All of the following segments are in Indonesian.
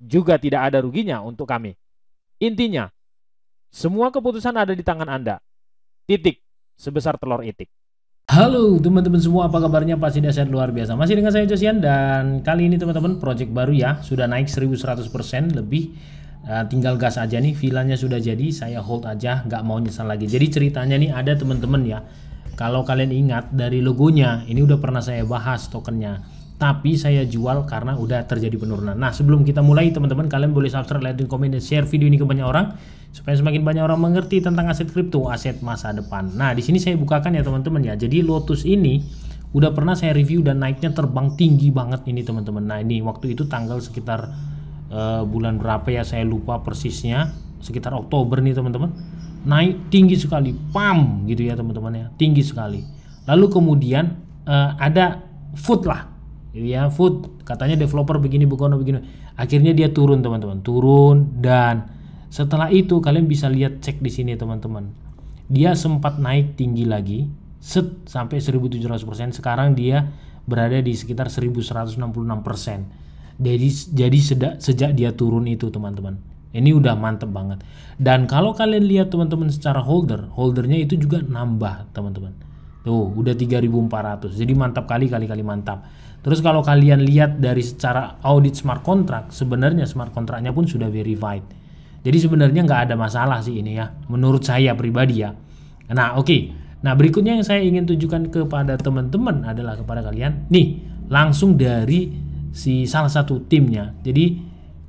juga tidak ada ruginya untuk kami. Intinya, semua keputusan ada di tangan Anda. Titik, sebesar telur itik. Halo teman-teman semua, apa kabarnya? Pasti dasar luar biasa. Masih dengan saya Josian dan kali ini teman-teman project baru ya, sudah naik 1100% lebih. Uh, tinggal gas aja nih, vilanya sudah jadi, saya hold aja, nggak mau nyesal lagi. Jadi ceritanya nih ada teman-teman ya, kalau kalian ingat dari logonya, ini udah pernah saya bahas tokennya tapi saya jual karena udah terjadi penurunan. Nah, sebelum kita mulai teman-teman, kalian boleh subscribe, like, dan komen, dan share video ini ke banyak orang supaya semakin banyak orang mengerti tentang aset kripto, aset masa depan. Nah, di sini saya bukakan ya teman-teman ya. Jadi Lotus ini udah pernah saya review dan naiknya terbang tinggi banget ini teman-teman. Nah, ini waktu itu tanggal sekitar uh, bulan berapa ya saya lupa persisnya, sekitar Oktober nih teman-teman. Naik tinggi sekali, pam gitu ya teman-teman ya. Tinggi sekali. Lalu kemudian uh, ada food lah ya food katanya developer begini bukan begini akhirnya dia turun teman-teman turun dan setelah itu kalian bisa lihat cek di sini teman-teman dia sempat naik tinggi lagi set sampai 1700% sekarang dia berada di sekitar 1166% jadi jadi sejak sejak dia turun itu teman-teman ini udah mantep banget dan kalau kalian lihat teman-teman secara holder holdernya itu juga nambah teman-teman Tuh, udah 3400. Jadi mantap kali kali-kali mantap. Terus kalau kalian lihat dari secara audit smart contract, sebenarnya smart contractnya pun sudah verified. Jadi sebenarnya nggak ada masalah sih ini ya, menurut saya pribadi ya. Nah, oke. Okay. Nah, berikutnya yang saya ingin tunjukkan kepada teman-teman adalah kepada kalian, nih, langsung dari si salah satu timnya. Jadi,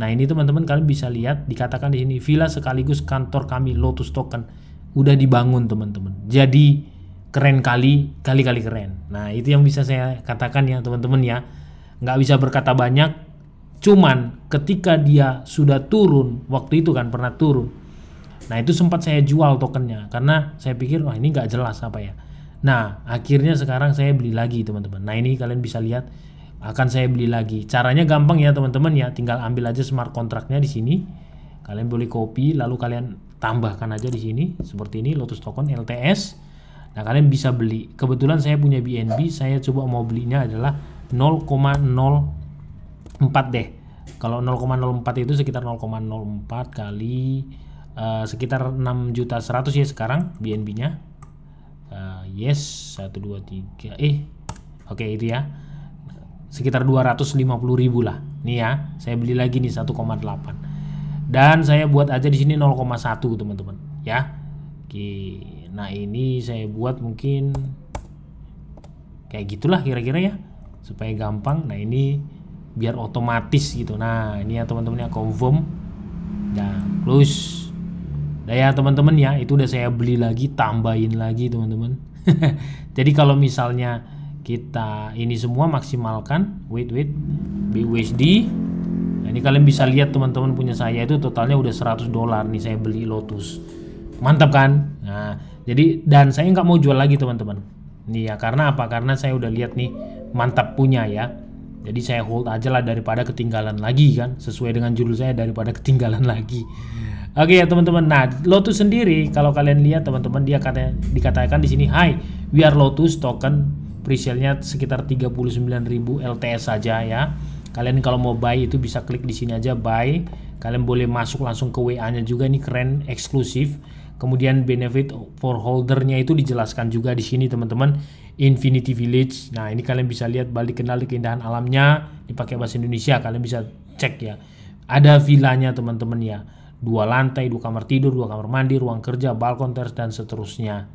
nah ini teman-teman kalian bisa lihat dikatakan di sini villa sekaligus kantor kami Lotus Token udah dibangun teman-teman. Jadi keren kali kali kali keren nah itu yang bisa saya katakan ya teman-teman ya nggak bisa berkata banyak cuman ketika dia sudah turun waktu itu kan pernah turun nah itu sempat saya jual tokennya karena saya pikir wah ini nggak jelas apa ya nah akhirnya sekarang saya beli lagi teman-teman nah ini kalian bisa lihat akan saya beli lagi caranya gampang ya teman-teman ya tinggal ambil aja smart kontraknya di sini kalian boleh copy lalu kalian tambahkan aja di sini seperti ini Lotus token LTS Nah, kalian bisa beli. Kebetulan saya punya BNB, saya coba mau belinya adalah 0,04 deh. Kalau 0,04 itu sekitar 0,04 kali uh, sekitar 6 juta 100 ya sekarang BNB-nya. Uh, eh, yes, 1 2 3 eh oke okay, itu ya. Sekitar 250 ribu lah. Nih ya, saya beli lagi nih 1,8. Dan saya buat aja di sini 0,1 teman-teman, ya Oke, nah ini saya buat mungkin kayak gitulah kira-kira ya, supaya gampang. Nah ini biar otomatis gitu. Nah ini ya teman-teman ya confirm dan nah, close. Nah ya teman-teman ya itu udah saya beli lagi, tambahin lagi teman-teman. Jadi kalau misalnya kita ini semua maksimalkan, wait wait, BUSD. Nah, ini kalian bisa lihat teman-teman punya saya itu totalnya udah 100 dolar nih saya beli Lotus mantap kan nah jadi dan saya nggak mau jual lagi teman-teman nih ya karena apa karena saya udah lihat nih mantap punya ya jadi saya hold aja lah daripada ketinggalan lagi kan sesuai dengan judul saya daripada ketinggalan lagi oke okay, ya teman-teman nah Lotus sendiri kalau kalian lihat teman-teman dia kata dikatakan di sini hi we are Lotus token presale nya sekitar 39.000 LTS saja ya kalian kalau mau buy itu bisa klik di sini aja buy kalian boleh masuk langsung ke WA nya juga ini keren eksklusif Kemudian benefit for holdernya itu dijelaskan juga di sini teman-teman. Infinity Village. Nah ini kalian bisa lihat balik kenali keindahan alamnya dipakai bahasa Indonesia. Kalian bisa cek ya. Ada villanya teman-teman ya. Dua lantai, dua kamar tidur, dua kamar mandi, ruang kerja, balkon terus dan seterusnya.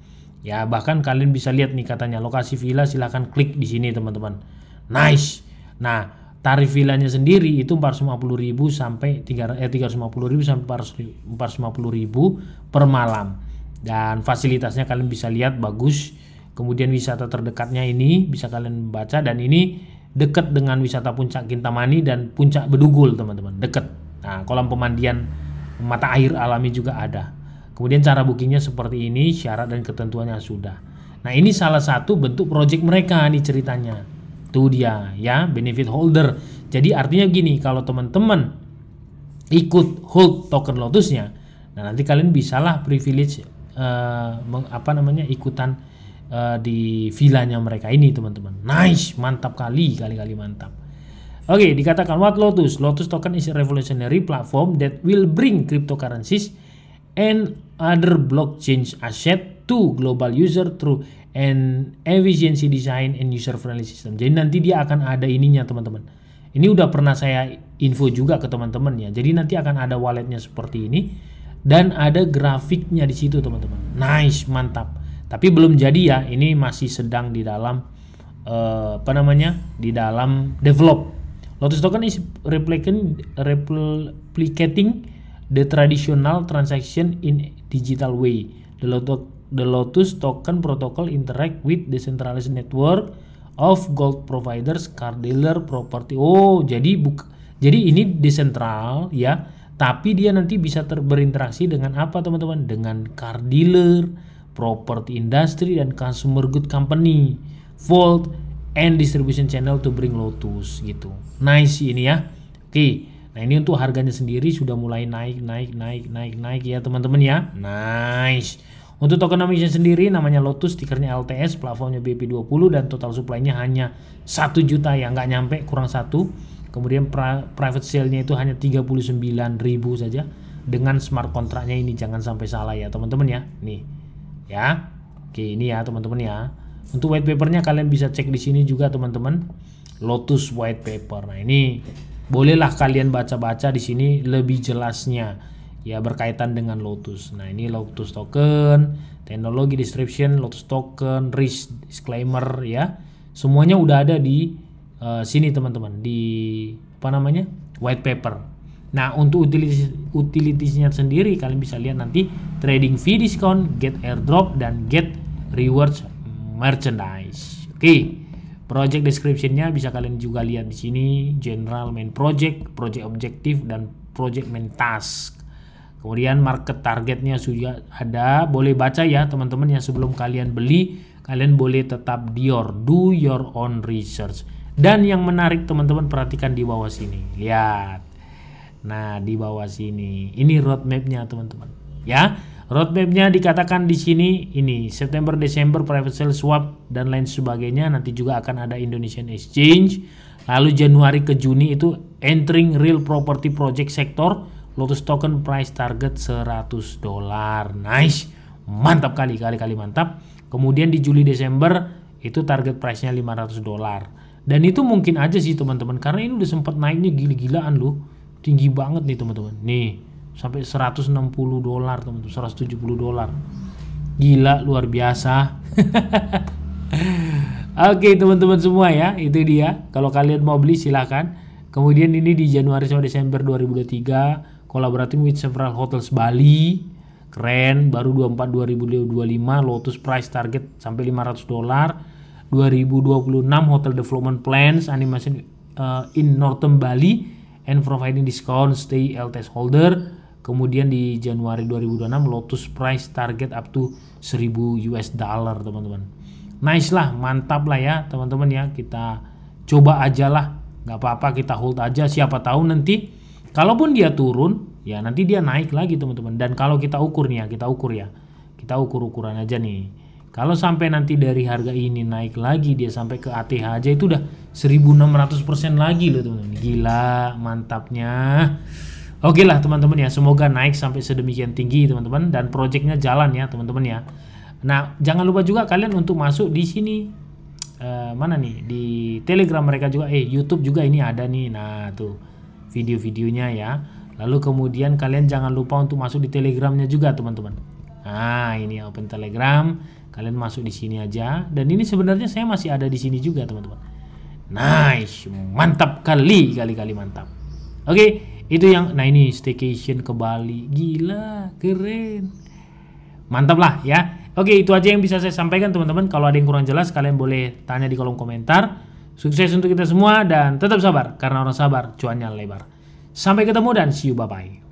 Ya bahkan kalian bisa lihat nih katanya lokasi villa silahkan klik di sini teman-teman. Nice. Nah tarif vilanya sendiri itu 450.000 sampai 3 eh 350.000 sampai 450.000 per malam. Dan fasilitasnya kalian bisa lihat bagus. Kemudian wisata terdekatnya ini bisa kalian baca dan ini dekat dengan wisata puncak Kintamani dan puncak Bedugul, teman-teman. Dekat. Nah, kolam pemandian mata air alami juga ada. Kemudian cara bookingnya seperti ini, syarat dan ketentuannya sudah. Nah, ini salah satu bentuk project mereka nih ceritanya itu dia ya, benefit holder. Jadi artinya gini, kalau teman-teman ikut hold token Lotusnya, nah nanti kalian bisalah privilege uh, apa namanya ikutan uh, di villanya mereka ini teman-teman. Nice, mantap kali, kali-kali mantap. Oke, okay, dikatakan what Lotus? Lotus token is a revolutionary platform that will bring cryptocurrencies and other blockchain asset to global user through and efficiency design and user friendly system. Jadi nanti dia akan ada ininya teman-teman. Ini udah pernah saya info juga ke teman-teman ya. Jadi nanti akan ada walletnya seperti ini dan ada grafiknya di situ teman-teman. Nice, mantap. Tapi belum jadi ya. Ini masih sedang di dalam uh, apa namanya? Di dalam develop. Lotus token is replicating, replicating the traditional transaction in digital way. The Lotus The Lotus Token Protocol interact with decentralized network of gold providers, car dealer, property. Oh, jadi buk jadi ini desentral ya, tapi dia nanti bisa berinteraksi dengan apa teman-teman? Dengan car dealer, property industry dan consumer good company. Vault and distribution channel to bring Lotus gitu. Nice ini ya. Oke. Nah, ini untuk harganya sendiri sudah mulai naik, naik, naik, naik, naik ya, teman-teman ya. Nice. Untuk token tokenomicsnya sendiri namanya Lotus, stikernya LTS, plafonnya BP20 dan total supply-nya hanya 1 juta ya, nggak nyampe kurang satu. Kemudian private sale-nya itu hanya 39.000 saja dengan smart kontraknya ini jangan sampai salah ya teman-teman ya. Nih. Ya. Oke, ini ya teman-teman ya. Untuk white papernya kalian bisa cek di sini juga teman-teman. Lotus white paper. Nah, ini bolehlah kalian baca-baca di sini lebih jelasnya ya berkaitan dengan Lotus. Nah, ini Lotus token, teknologi description, Lotus token, risk disclaimer ya. Semuanya udah ada di uh, sini teman-teman di apa namanya? white paper. Nah, untuk utilities utilitiesnya sendiri kalian bisa lihat nanti trading fee discount, get airdrop dan get rewards merchandise. Oke. Okay. Project descriptionnya bisa kalian juga lihat di sini general main project, project objective dan project main task. Kemudian market targetnya sudah ada, boleh baca ya teman-teman yang sebelum kalian beli, kalian boleh tetap dior, do your own research. Dan yang menarik teman-teman perhatikan di bawah sini, lihat. Nah di bawah sini, ini roadmapnya teman-teman, ya. Roadmapnya dikatakan di sini ini September Desember private sale swap dan lain sebagainya nanti juga akan ada Indonesian Exchange lalu Januari ke Juni itu entering real property project sektor Lotus token price target 100 dolar. Nice. Mantap kali, kali-kali mantap. Kemudian di Juli Desember itu target price-nya 500 dolar. Dan itu mungkin aja sih teman-teman karena ini udah sempat naiknya gila-gilaan loh. Tinggi banget nih teman-teman. Nih, sampai 160 dolar teman-teman, 170 dolar. Gila luar biasa. Oke okay, teman-teman semua ya, itu dia. Kalau kalian mau beli silahkan. Kemudian ini di Januari sampai Desember 2023 collaborating with several hotels Bali keren baru 24 2025 Lotus price target sampai 500 dolar 2026 hotel development plans animation uh, eh, in northern Bali and providing discount stay LTS holder kemudian di Januari 2026 Lotus price target up to 1000 US dollar teman-teman nice lah mantap lah ya teman-teman ya kita coba aja lah nggak apa-apa kita hold aja siapa tahu nanti Kalaupun dia turun, ya nanti dia naik lagi teman-teman. Dan kalau kita ukur nih ya, kita ukur ya. Kita ukur ukuran aja nih. Kalau sampai nanti dari harga ini naik lagi dia sampai ke ATH aja itu udah 1600% lagi loh teman-teman. Gila, mantapnya. Oke lah teman-teman ya, semoga naik sampai sedemikian tinggi teman-teman dan projectnya jalan ya teman-teman ya. Nah, jangan lupa juga kalian untuk masuk di sini uh, mana nih di Telegram mereka juga eh YouTube juga ini ada nih. Nah, tuh video-videonya ya. Lalu kemudian kalian jangan lupa untuk masuk di Telegramnya juga teman-teman. Nah ini open Telegram, kalian masuk di sini aja. Dan ini sebenarnya saya masih ada di sini juga teman-teman. Nice, mantap kali, kali-kali mantap. Oke, itu yang. Nah ini staycation ke Bali, gila, keren. Mantap lah ya. Oke, itu aja yang bisa saya sampaikan teman-teman. Kalau ada yang kurang jelas, kalian boleh tanya di kolom komentar. Sukses untuk kita semua dan tetap sabar karena orang sabar cuannya lebar. Sampai ketemu dan see you bye bye.